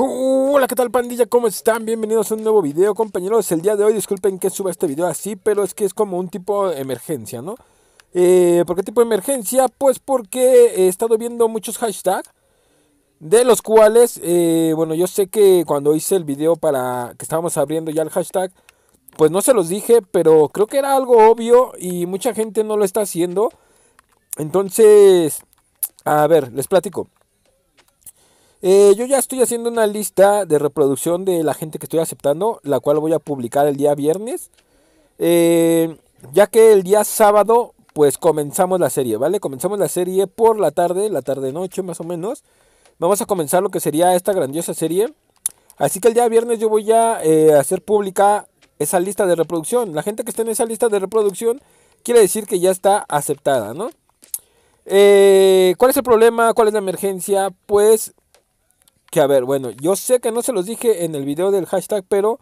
Hola, ¿qué tal pandilla? ¿Cómo están? Bienvenidos a un nuevo video, compañeros. El día de hoy, disculpen que suba este video así, pero es que es como un tipo de emergencia, ¿no? Eh, ¿Por qué tipo de emergencia? Pues porque he estado viendo muchos hashtags, de los cuales, eh, bueno, yo sé que cuando hice el video para que estábamos abriendo ya el hashtag, pues no se los dije, pero creo que era algo obvio y mucha gente no lo está haciendo. Entonces, a ver, les platico. Eh, yo ya estoy haciendo una lista de reproducción de la gente que estoy aceptando, la cual voy a publicar el día viernes. Eh, ya que el día sábado, pues comenzamos la serie, ¿vale? Comenzamos la serie por la tarde, la tarde-noche más o menos. Vamos a comenzar lo que sería esta grandiosa serie. Así que el día viernes yo voy a eh, hacer pública esa lista de reproducción. La gente que está en esa lista de reproducción quiere decir que ya está aceptada, ¿no? ¿Cuál es el problema? ¿Cuál es la emergencia? Pues que a ver, bueno, yo sé que no se los dije en el video del hashtag, pero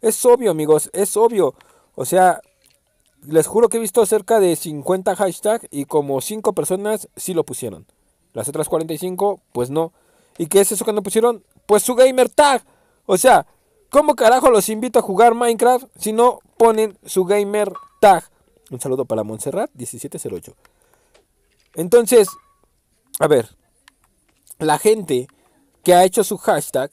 es obvio, amigos, es obvio. O sea, les juro que he visto cerca de 50 hashtags y como 5 personas sí lo pusieron. Las otras 45, pues no. ¿Y qué es eso que no pusieron? Pues su gamer tag. O sea, ¿cómo carajo los invito a jugar Minecraft si no ponen su gamer tag? Un saludo para Montserrat 1708. Entonces, a ver, la gente que ha hecho su hashtag.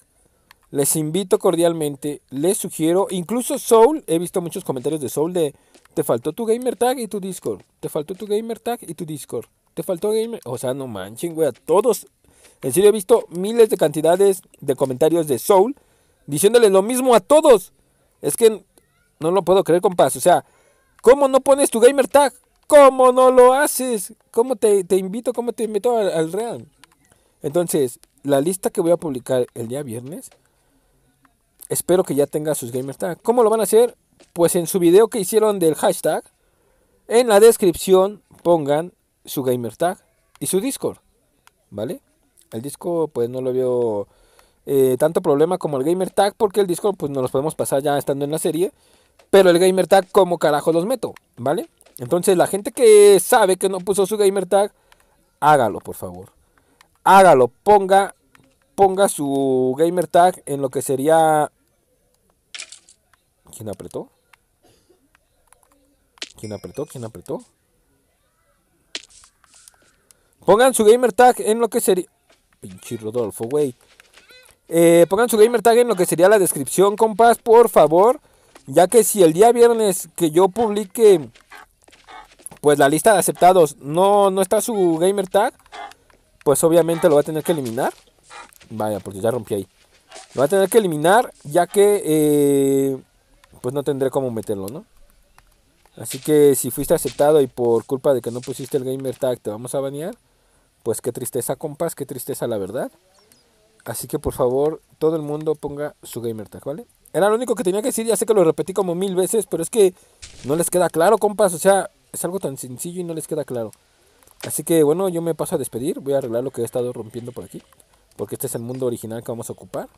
Les invito cordialmente, les sugiero, incluso Soul, he visto muchos comentarios de Soul de te faltó tu gamer tag y tu Discord, te faltó tu gamer tag y tu Discord, te faltó gamer, o sea, no manchen, güey, a todos. En serio he visto miles de cantidades de comentarios de Soul diciéndole lo mismo a todos. Es que no lo puedo creer, compas. o sea, ¿cómo no pones tu gamer tag? ¿Cómo no lo haces? ¿Cómo te, invito? ¿Cómo te invito al Real? Entonces, la lista que voy a publicar el día viernes, espero que ya tenga sus gamer tag. ¿Cómo lo van a hacer? Pues en su video que hicieron del hashtag, en la descripción pongan su gamer tag y su Discord, ¿vale? El disco pues no lo veo eh, tanto problema como el gamer tag porque el Discord pues nos los podemos pasar ya estando en la serie, pero el gamer tag como carajo los meto, ¿vale? Entonces la gente que sabe que no puso su gamer tag, hágalo por favor hágalo, ponga ponga su gamer tag en lo que sería... ¿Quién apretó? ¿Quién apretó? ¿Quién apretó? Pongan su gamer tag en lo que sería... Pinche Rodolfo, güey. Eh, pongan su gamer tag en lo que sería la descripción, compás, por favor. Ya que si el día viernes que yo publique pues la lista de aceptados no, no está su gamer tag, pues obviamente lo va a tener que eliminar. Vaya, porque ya rompí ahí. Lo voy a tener que eliminar, ya que eh, pues no tendré cómo meterlo, ¿no? Así que si fuiste aceptado y por culpa de que no pusiste el gamer tag te vamos a banear, pues qué tristeza, compas, qué tristeza la verdad. Así que por favor, todo el mundo ponga su gamer tag, ¿vale? Era lo único que tenía que decir, ya sé que lo repetí como mil veces, pero es que no les queda claro, compas, o sea, es algo tan sencillo y no les queda claro. Así que bueno, yo me paso a despedir, voy a arreglar lo que he estado rompiendo por aquí porque este es el mundo original que vamos a ocupar.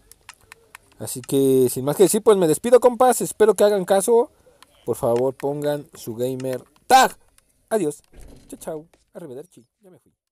Así que sin más que decir, pues me despido compas, espero que hagan caso. Por favor, pongan su gamer tag. Adiós. Chao, chao. Arrivederci. Ya me fui.